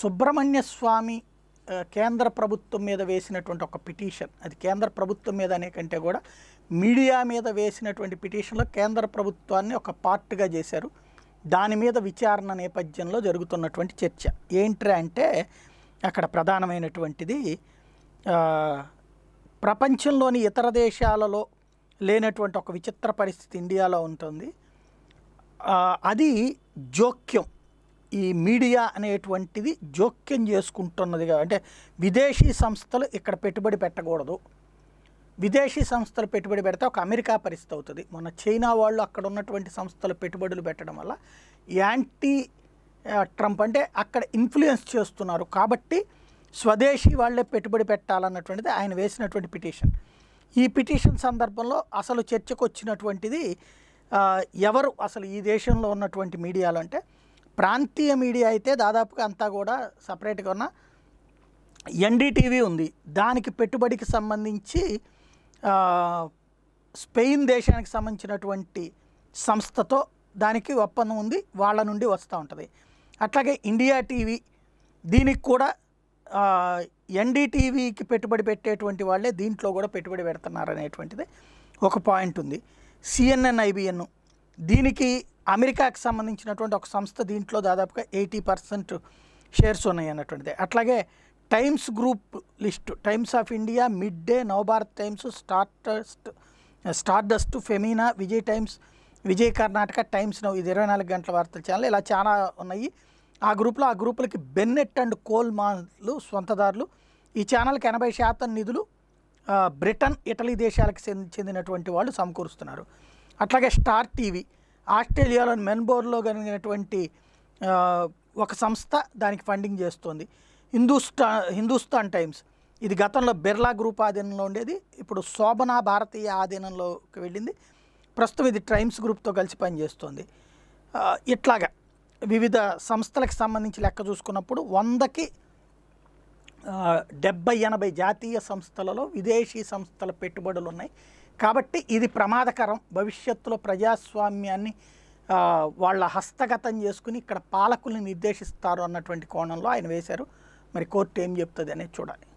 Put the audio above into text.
సుబ్రహ్మణ్య స్వామి కేంద్ర ప్రభుత్వం మీద వేసినటువంటి ఒక పిటిషన్ అది కేంద్ర ప్రభుత్వం మీద అనేకంటే కూడా మీడియా మీద వేసినటువంటి పిటిషన్లో కేంద్ర ప్రభుత్వాన్ని ఒక పార్ట్గా చేశారు దాని మీద విచారణ నేపథ్యంలో జరుగుతున్నటువంటి చర్చ ఏంట్రా అంటే అక్కడ ప్రధానమైనటువంటిది ప్రపంచంలోని ఇతర దేశాలలో లేనటువంటి ఒక విచిత్ర పరిస్థితి ఇండియాలో ఉంటుంది అది జోక్యం ఈ మీడియా అనేటువంటిది జోక్యం చేసుకుంటున్నదిగా అంటే విదేశీ సంస్థలు ఇక్కడ పెట్టుబడి పెట్టకూడదు విదేశీ సంస్థలు పెట్టుబడి పెడితే ఒక అమెరికా పరిస్థితి అవుతుంది మన చైనా వాళ్ళు అక్కడ ఉన్నటువంటి సంస్థలు పెట్టుబడులు పెట్టడం వల్ల యాంటీ ట్రంప్ అంటే అక్కడ ఇన్ఫ్లుయెన్స్ చేస్తున్నారు కాబట్టి స్వదేశీ వాళ్ళే పెట్టుబడి పెట్టాలన్నటువంటిది ఆయన వేసినటువంటి పిటిషన్ ఈ పిటిషన్ సందర్భంలో అసలు చర్చకు వచ్చినటువంటిది ఎవరు అసలు ఈ దేశంలో ఉన్నటువంటి మీడియాలు అంటే ప్రాంతీయ మీడియా అయితే దాదాపుగా అంతా కూడా సపరేట్గా ఉన్న ఎన్డీటీవీ ఉంది దానికి పెట్టుబడికి సంబంధించి స్పెయిన్ దేశానికి సంబంధించినటువంటి సంస్థతో దానికి ఒప్పందం ఉంది వాళ్ళ నుండి వస్తూ ఉంటుంది అట్లాగే ఇండియా టీవీ దీనికి కూడా ఎన్డీటీవీకి పెట్టుబడి పెట్టేటువంటి వాళ్ళే దీంట్లో కూడా పెట్టుబడి పెడుతున్నారు అనేటువంటిది ఒక పాయింట్ ఉంది సిఎన్ఎన్ ఐబిఎన్ దీనికి అమెరికాకి సంబంధించినటువంటి ఒక సంస్థ దీంట్లో దాదాపుగా ఎయిటీ పర్సెంట్ షేర్స్ ఉన్నాయి అన్నటువంటిది అట్లాగే Times group list Times of India Mid Day Navbharat Times Stardust Stardust Femina Vijay Times Vijay Karnataka Times Now ఇది ఇరవై నాలుగు గంటల వార్తల ఛానల్ ఇలా చాలా ఉన్నాయి ఆ గ్రూప్లో ఆ గ్రూపులకి బెన్నెట్ అండ్ మాన్లు సొంతదారులు ఈ ఛానల్కి ఎనభై శాతం నిధులు బ్రిటన్ ఇటలీ దేశాలకు చెందినటువంటి వాళ్ళు సమకూరుస్తున్నారు అట్లాగే స్టార్ టీవీ ఆస్ట్రేలియాలోని మెన్బోర్లో కలిగినటువంటి ఒక సంస్థ దానికి ఫండింగ్ చేస్తోంది హిందూస్థా హిందూస్థాన్ టైమ్స్ ఇది గతంలో బిర్లా గ్రూప్ ఆధీనంలో ఉండేది ఇప్పుడు శోభనా భారతీయ ఆధీనంలోకి వెళ్ళింది ప్రస్తుతం ఇది ట్రైమ్స్ గ్రూప్తో కలిసి పనిచేస్తుంది ఇట్లాగా వివిధ సంస్థలకు సంబంధించి లెక్క చూసుకున్నప్పుడు వందకి డెబ్బై ఎనభై జాతీయ సంస్థలలో విదేశీ సంస్థల పెట్టుబడులు ఉన్నాయి కాబట్టి ఇది ప్రమాదకరం భవిష్యత్తులో ప్రజాస్వామ్యాన్ని వాళ్ళ హస్తగతం చేసుకుని ఇక్కడ పాలకుల్ని నిర్దేశిస్తారు అన్నటువంటి కోణంలో ఆయన వేశారు మరి కోర్టు ఏం చెప్తుంది అనేది చూడాలి